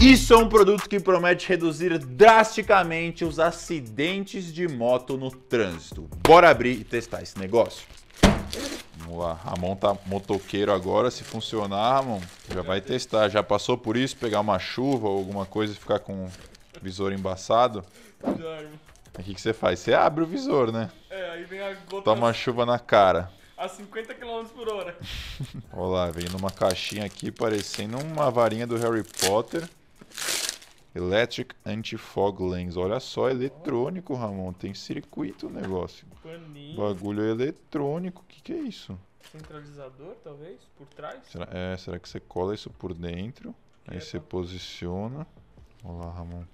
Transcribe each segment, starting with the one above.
Isso é um produto que promete reduzir drasticamente os acidentes de moto no trânsito. Bora abrir e testar esse negócio. Vamos lá, a mão tá motoqueiro agora, se funcionar, Ramon, já vai testar. Já passou por isso, pegar uma chuva ou alguma coisa e ficar com o visor embaçado? Dorme. O que, que você faz? Você abre o visor, né? É, aí vem a gota... Toma chuva na cara a 50 km por hora. Olha lá, vem numa caixinha aqui parecendo uma varinha do Harry Potter. Electric Anti-Fog Lens. Olha só, eletrônico, Ramon. Tem circuito o negócio. Paninho. Bagulho eletrônico. O que, que é isso? Centralizador, talvez? Por trás? Será, é, será que você cola isso por dentro? Que é, aí é você pra... posiciona. Olha lá, Ramon.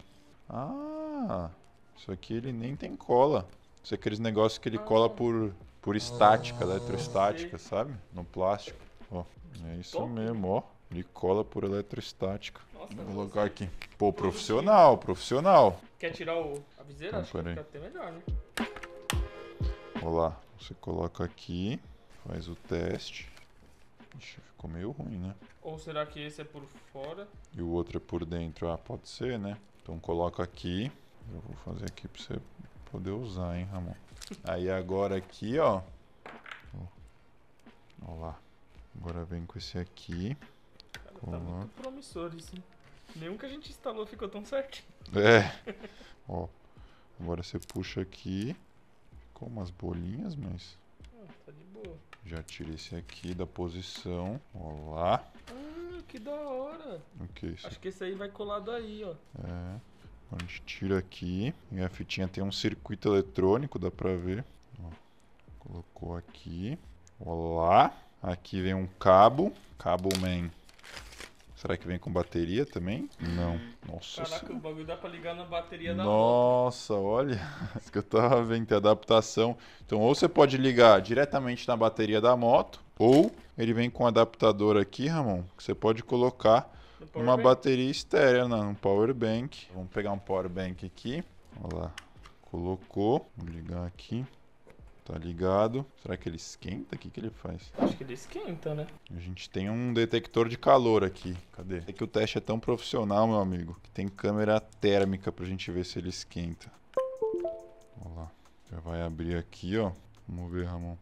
Ah, isso aqui ele nem tem cola. Isso é aqueles negócios que ele ah. cola por, por estática, ah. eletrostática, sabe? No plástico. Ó, é isso Top. mesmo, ó. Nicola cola por eletrostática. Nossa, Vou colocar aqui. Pô, profissional, profissional. Quer tirar o, a viseira? Então, Acho que fica tá até melhor, né? Olá, lá. Você coloca aqui, faz o teste. Ixi, ficou meio ruim, né? Ou será que esse é por fora? E o outro é por dentro? Ah, pode ser, né? Então coloca aqui. Eu vou fazer aqui pra você poder usar, hein, Ramon? Aí agora aqui, ó. Olha lá. Agora vem com esse aqui. Tá uhum. muito promissor isso. Nenhum que a gente instalou ficou tão certinho. É. Ó. Agora você puxa aqui com umas bolinhas, mas. Ah, tá de boa. Já tirei esse aqui da posição. olá. lá. Ah, que da hora. O que é isso? Acho que esse aí vai colado aí, ó. É. Então, a gente tira aqui. Minha fitinha tem um circuito eletrônico, dá pra ver. Ó. Colocou aqui. olá. lá. Aqui vem um cabo. Cabo man Será que vem com bateria também? Não. Nossa. Caraca, senhora. o bagulho dá pra ligar na bateria da Nossa, moto. olha. Isso que eu tava vendo, tem adaptação. Então, ou você pode ligar diretamente na bateria da moto, ou ele vem com um adaptador aqui, Ramon, que você pode colocar uma bateria externa, né, um power bank. Vamos pegar um power bank aqui. Olha lá. Colocou. Vou ligar aqui. Tá ligado. Será que ele esquenta? O que, que ele faz? Acho que ele esquenta, né? A gente tem um detector de calor aqui. Cadê? É que o teste é tão profissional, meu amigo, que tem câmera térmica pra gente ver se ele esquenta. Olha lá. Já vai abrir aqui, ó. Vamos ver, Ramon.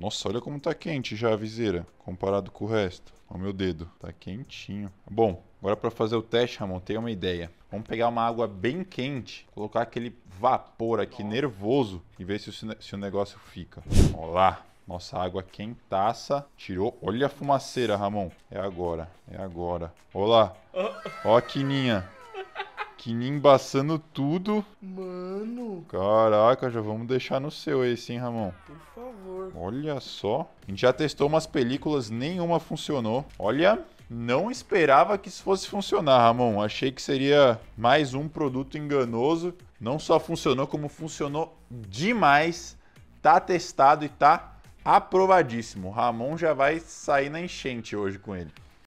Nossa, olha como tá quente já a viseira, comparado com o resto. Ó meu dedo, tá quentinho. Bom, agora para fazer o teste, Ramon, tenho uma ideia. Vamos pegar uma água bem quente, colocar aquele vapor aqui nervoso e ver se o, se o negócio fica. lá. nossa água quentaça. Tirou. Olha a fumaceira, Ramon. É agora. É agora. Olá. Ah. Ó a quininha. Kinin embaçando tudo. Mano. Caraca, já vamos deixar no seu aí, sim, Ramon? Por favor. Olha só. A gente já testou umas películas, nenhuma funcionou. Olha, não esperava que isso fosse funcionar, Ramon. Achei que seria mais um produto enganoso. Não só funcionou, como funcionou demais. Tá testado e tá aprovadíssimo. Ramon já vai sair na enchente hoje com ele.